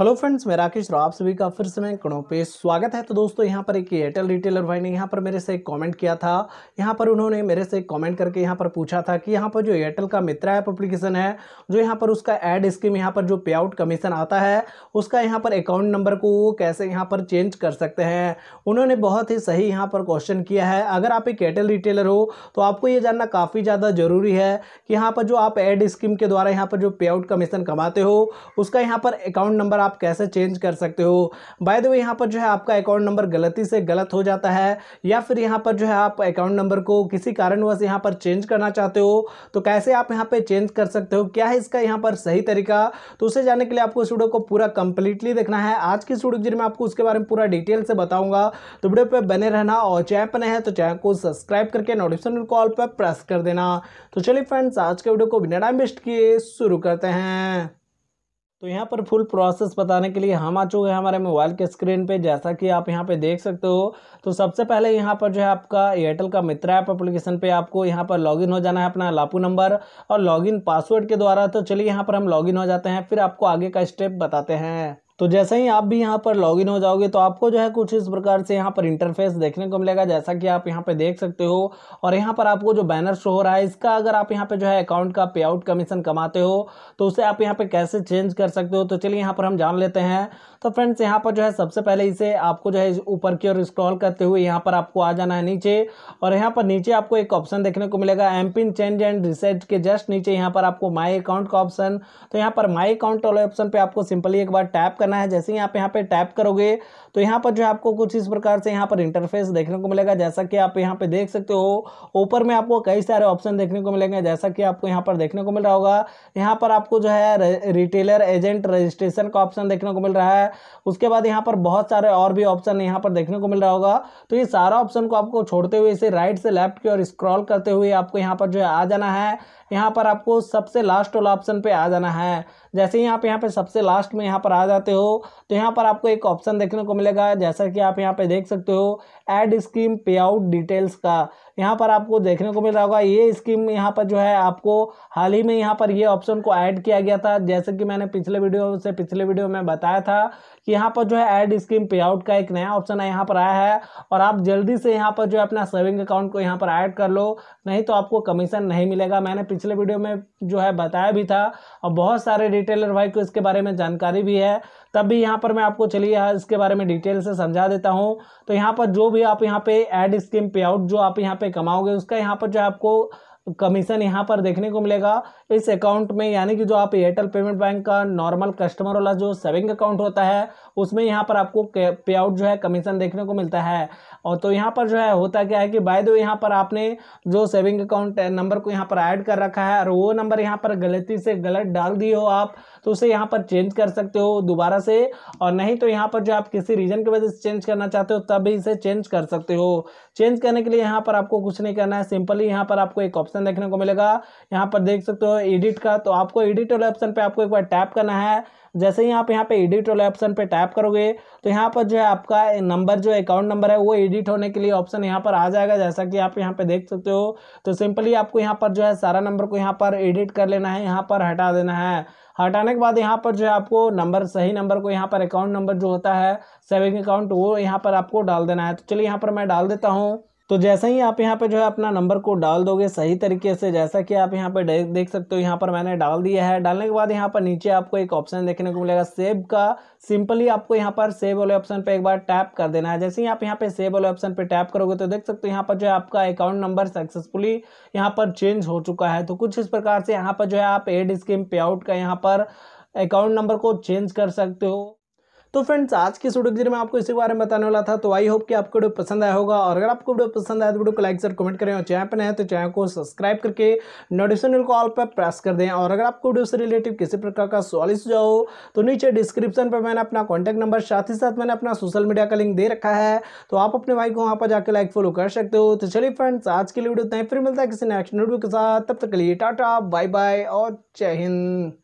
hello friends मैं राकेश राव आप सभी का फिर से मैं कणों पे स्वागत है तो दोस्तों यहाँ पर एक एयरटेल रिटेलर भाई ने यहाँ पर मेरे से एक कमेंट किया था यहाँ पर उन्होंने मेरे से एक कमेंट करके यहाँ पर पूछा था कि यहाँ पर जो एयरटेल का मित्रा ऐप एप्लीकेशन है जो यहाँ पर उसका एड स्कीम यहाँ पर जो पे आउट कमीशन आता है उसका यहाँ पर अकाउंट नंबर को कैसे यहाँ पर चेंज कर सकते हैं उन्होंने बहुत ही सही यहाँ पर क्वेश्चन किया है अगर आप एक एयरटेल रिटेलर हो तो आपको ये जानना काफ़ी ज़्यादा ज़रूरी है कि यहाँ पर जो आप एड स्कीम के द्वारा यहाँ पर जो पे आउट कमीशन कमाते हो उसका यहाँ पर अकाउंट नंबर आप कैसे चेंज कर सकते हो बाय द वे यहाँ पर जो है आपका अकाउंट नंबर गलती से गलत हो जाता है या फिर यहाँ पर जो है आप अकाउंट नंबर को किसी कारणवश यहाँ पर चेंज करना चाहते हो तो कैसे आप यहाँ पर चेंज कर सकते हो क्या है इसका यहाँ पर सही तरीका तो उसे जाने के लिए आपको इस वीडियो को पूरा कंप्लीटली देखना है आज की इस वीडियो में आपको उसके बारे में पूरा डिटेल से बताऊँगा तो वीडियो पर बने रहना और चैनल पर नए हैं तो चैनल को सब्सक्राइब करके नोटिफिकेशन कॉल पर प्रेस कर देना तो चलिए फ्रेंड्स आज के वीडियो को बिना टाइम वेस्ट किए शुरू करते हैं तो यहाँ पर फुल प्रोसेस बताने के लिए हम आ चुके हैं हमारे मोबाइल के स्क्रीन पे जैसा कि आप यहाँ पे देख सकते हो तो सबसे पहले यहाँ पर जो है आपका एयरटेल का मित्र ऐप एप्लीकेशन पे आपको यहाँ पर लॉगिन हो जाना है अपना लापू नंबर और लॉगिन पासवर्ड के द्वारा तो चलिए यहाँ पर हम लॉगिन हो जाते हैं फिर आपको आगे का स्टेप बताते हैं तो जैसे ही आप भी यहाँ पर लॉगिन हो जाओगे तो आपको जो है कुछ इस प्रकार से यहाँ पर इंटरफेस देखने को मिलेगा जैसा कि आप यहाँ पर देख सकते हो और यहाँ पर आपको जो बैनर शो हो रहा है इसका अगर आप यहाँ पर जो है अकाउंट का पे आउट कमीशन कमाते हो तो उसे आप यहाँ पर कैसे चेंज कर सकते हो तो चलिए यहाँ पर हम जान लेते हैं तो फ्रेंड्स यहाँ पर जो है सबसे पहले इसे आपको जो है ऊपर की ओर स्क्रॉल करते हुए यहाँ पर आपको आ जाना है नीचे और यहाँ पर नीचे आपको एक ऑप्शन देखने को मिलेगा M PIN change and reset के जस्ट नीचे यहाँ पर आपको माई अकाउंट का ऑप्शन तो यहाँ पर माई अकाउंट वाले ऑप्शन पर आपको सिंपली एक बार टैप कर करना है जैसे ही आप यहाँ पे टैप करोगे तो यहाँ पर जो है आपको कुछ इस प्रकार से यहाँ पर इंटरफेस देखने को मिलेगा जैसा कि आप यहाँ पे देख सकते हो ऊपर में आपको कई सारे ऑप्शन देखने को मिलेंगे जैसा कि आपको यहाँ पर देखने को मिल रहा होगा यहाँ पर आपको जो है रिटेलर एजेंट रजिस्ट्रेशन का ऑप्शन देखने को मिल रहा है उसके बाद यहाँ पर बहुत सारे और भी ऑप्शन यहाँ पर देखने को मिल रहा होगा तो ये सारा ऑप्शन को आपको छोड़ते हुए इसे राइट से लेफ्ट की ओर स्क्रॉल करते हुए आपको यहाँ पर जो है आ जाना है यहाँ पर आपको सबसे लास्ट वाला ऑप्शन पे आ जाना है जैसे ही आप यहाँ पे सबसे लास्ट में यहाँ पर आ जाते हो तो यहाँ पर आपको एक ऑप्शन देखने को मिलेगा जैसा कि आप यहाँ पे देख सकते हो add scheme payout details का यहाँ पर आपको देखने को मिल रहा होगा ये स्कीम यहाँ पर जो है आपको हाल ही में यहाँ पर ये ऑप्शन को ऐड किया गया था जैसे कि मैंने पिछले वीडियो से पिछले वीडियो में बताया था कि यहाँ पर जो है एड स्कीम पे आउट का एक नया ऑप्शन है यहाँ पर आया है और आप जल्दी से यहाँ पर जो है अपना सेविंग अकाउंट को यहाँ पर ऐड कर लो नहीं तो आपको कमीशन नहीं मिलेगा मैंने पिछले वीडियो में जो है बताया भी था और बहुत सारे रिटेलर भाई को इसके बारे में जानकारी भी है तब भी यहाँ पर मैं आपको चलिए इसके बारे में डिटेल से समझा देता हूँ तो यहाँ पर जो भी आप यहाँ पे एड स्कीम पे आउट जो आप यहाँ पे कमाओगे उसका यहाँ पर जो आपको कमीशन यहाँ पर देखने को मिलेगा इस अकाउंट में यानी कि जो आप एयरटेल पेमेंट बैंक का नॉर्मल कस्टमर वाला जो सेविंग अकाउंट होता है उसमें यहाँ पर आपको पे आउट जो है कमीशन देखने को मिलता है और तो यहाँ पर जो है होता क्या है कि बाय दो यहाँ पर आपने जो सेविंग अकाउंट नंबर को यहाँ पर ऐड कर रखा है और वो नंबर यहाँ पर गलती से गलत डाल दिए हो आप तो उसे यहाँ पर चेंज कर सकते हो दोबारा से और नहीं तो यहाँ पर जो आप किसी रीज़न की वजह से चेंज करना चाहते हो तब भी इसे चेंज कर सकते हो चेंज करने के लिए यहाँ पर आपको कुछ नहीं करना है सिंपली यहाँ पर आपको एक ऑप्शन ऑप्शन देखने को मिलेगा यहाँ पर देख सकते हो एडिट का तो आपको एडिट वाले ऑप्शन पे आपको एक बार टैप करना है जैसे ही आप यहाँ पे एडिट वाले ऑप्शन पे टैप करोगे तो यहाँ पर जो है आपका नंबर जो अकाउंट नंबर है वो एडिट होने के लिए ऑप्शन यहाँ पर आ जाएगा जैसा कि आप यहाँ पे देख सकते हो तो सिंपली आपको यहाँ पर जो है सारा नंबर को यहाँ पर एडिट कर लेना है यहाँ पर हटा देना है हटाने के बाद यहाँ पर जो है आपको नंबर सही नंबर को यहाँ पर अकाउंट नंबर जो होता है सेविंग अकाउंट वो यहाँ पर आपको डाल देना है तो चलिए यहाँ पर मैं डाल देता हूँ तो जैसे ही आप यहाँ पे जो है अपना नंबर को डाल दोगे सही तरीके से जैसा कि आप यहाँ पे देख सकते हो यहाँ पर मैंने डाल दिया है डालने के बाद यहाँ पर नीचे आपको एक ऑप्शन देखने को मिलेगा सेव का सिंपली आपको यहाँ पर सेव वाले ऑप्शन पे एक बार टैप कर देना है जैसे ही आप यहाँ पे सेव वाले ऑप्शन पे टैप करोगे तो देख सकते हो यहाँ पर जो है आपका अकाउंट नंबर सक्सेसफुली यहाँ पर चेंज हो चुका है तो कुछ इस प्रकार से यहाँ पर जो है आप एड स्कीम पे आउट का यहाँ पर अकाउंट नंबर को चेंज कर सकते हो तो फ्रेंड्स आज की वीडियो के जरिए मैं आपको इसी बारे में बताने वाला था तो आई होप कि आपको वीडियो पसंद आया होगा और अगर आपको वीडियो पसंद आया तो वीडियो को लाइक जरूर कमेंट करें और चैनल पर नए तो चैनल को सब्सक्राइब करके नोटिफिकेशन को ऑल पर प्रेस कर दें और अगर आपको वीडियो से रिलेटिव किसी प्रकार का सवाल सुझाव तो नीचे डिस्क्रिप्शन पर मैंने अपना कॉन्टैक्ट नंबर साथ ही साथ मैंने अपना सोशल मीडिया का लिंक दे रखा है तो आप अपने भाई को वहाँ पर जाकर लाइक फॉलो कर सकते हो तो चलिए फ्रेंड्स आज के लिए वीडियो इतना फिर मिलता है किसी नेक्स्ट वीडियो के साथ तब तक के लिए टाटा बाय बाय और जय हिंद